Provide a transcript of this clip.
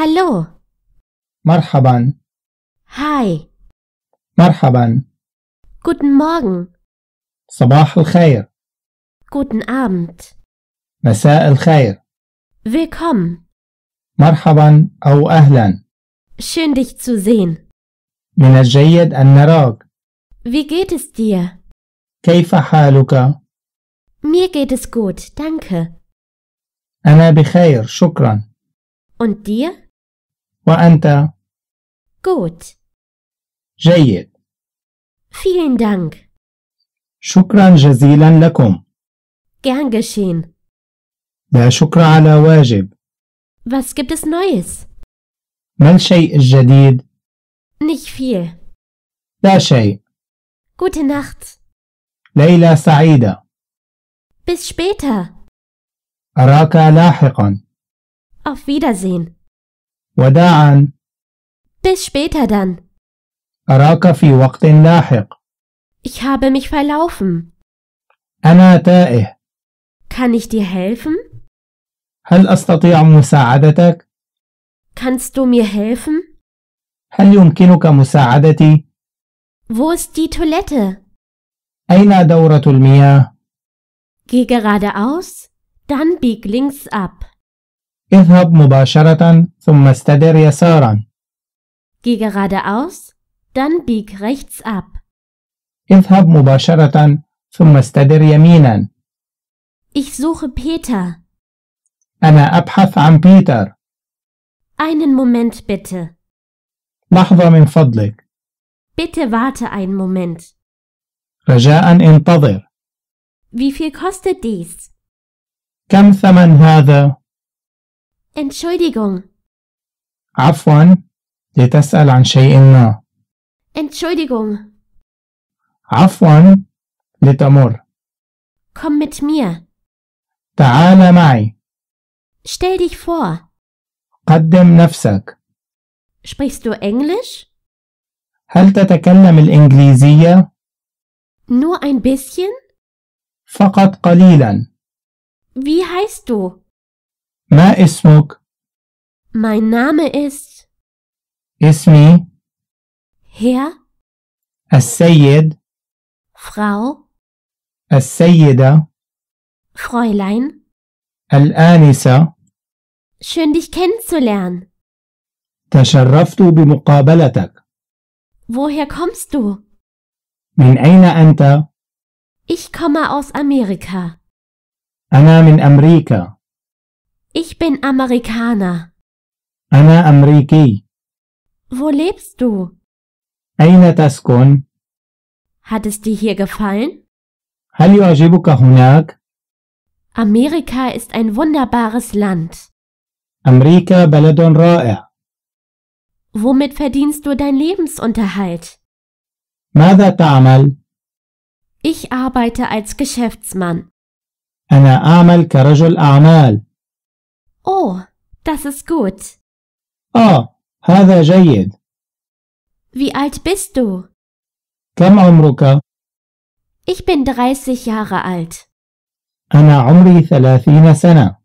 Hallo. Marhaban. Hi. Marhaban. Guten Morgen. al khair. Guten Abend. مساء الخير. Willkommen. مرحبا أو أهلا. Schön dich zu sehen. من الجيد أن نراك. Wie geht es dir? كيف حالك؟ Mir geht es gut, danke. أنا بخير، شكرا. Und dir? وأنت؟ Gut. جيد. Vielen Dank. شكرا جزيلا لكم. Gern geschehen. لا شكر على واجب. Was gibt es Neues? ما الشيء الجديد؟ Nicht viel. لا شيء. Gute Nacht. ليلة سعيدة. Bis später. أراك لاحقا. Auf Wiedersehen. Wada'an. Bis später dann. أراك في وقت لاحق. Ich habe mich verlaufen. أنا تائه. Kann ich dir helfen? هل أستطيع مساعدتك؟ Kannst du mir helfen? هل يمكنك مساعدتي؟ Wo ist die Toilette? أين دورة المياه؟ Geh geradeaus, dann bieg links ab. اذهب مباشرة ثم استدر يسارا. Geh geradeaus, dann bieg rechts ab. اذهب مباشرة ثم استدر يمينا. Ich suche Peter. أنا أبحث عن بيتر. Einen Moment bitte. لحظة من فضلك. Bitte warte einen Moment. رجاء انتظر. Wie viel kostet dies? كم ثمن هذا؟ Entschuldigung. عفوا لتسأل عن شيء ما. Entschuldigung. عفوا لتمر. Komm mit mir. تعال معي. Stell dich vor. قدم نفسك. Sprichst du Englisch? هل تتكلم الإنجليزية؟ Nur ein bisschen? فقط قليلا. Wie heißt du? ما اسمك؟ Mein Name ist اسمي Herr, السيد Frau, السيدة Fräulein. الآنسة Schön dich kennenzulernen. تشرفت بمقابلتك Woher kommst du? من أين أنت؟ Ich komme aus Amerika. أنا من أمريكا ich bin Amerikaner. Anna أمريكي. Wo lebst du? أين taskun? Hat es dir hier gefallen? هل يعجبك هناك؟ Amerika ist ein wunderbares Land. Amerika بلد رائع. Womit verdienst du deinen Lebensunterhalt? Mada تعمل؟ Ich arbeite als Geschäftsmann. أنا أعمل كرجل أعمال. Oh, das ist gut. Ah, هذا جيد. Wie alt bist du? كم عمرك؟ Ich bin 30 Jahre alt. أنا عمري 30 سنة.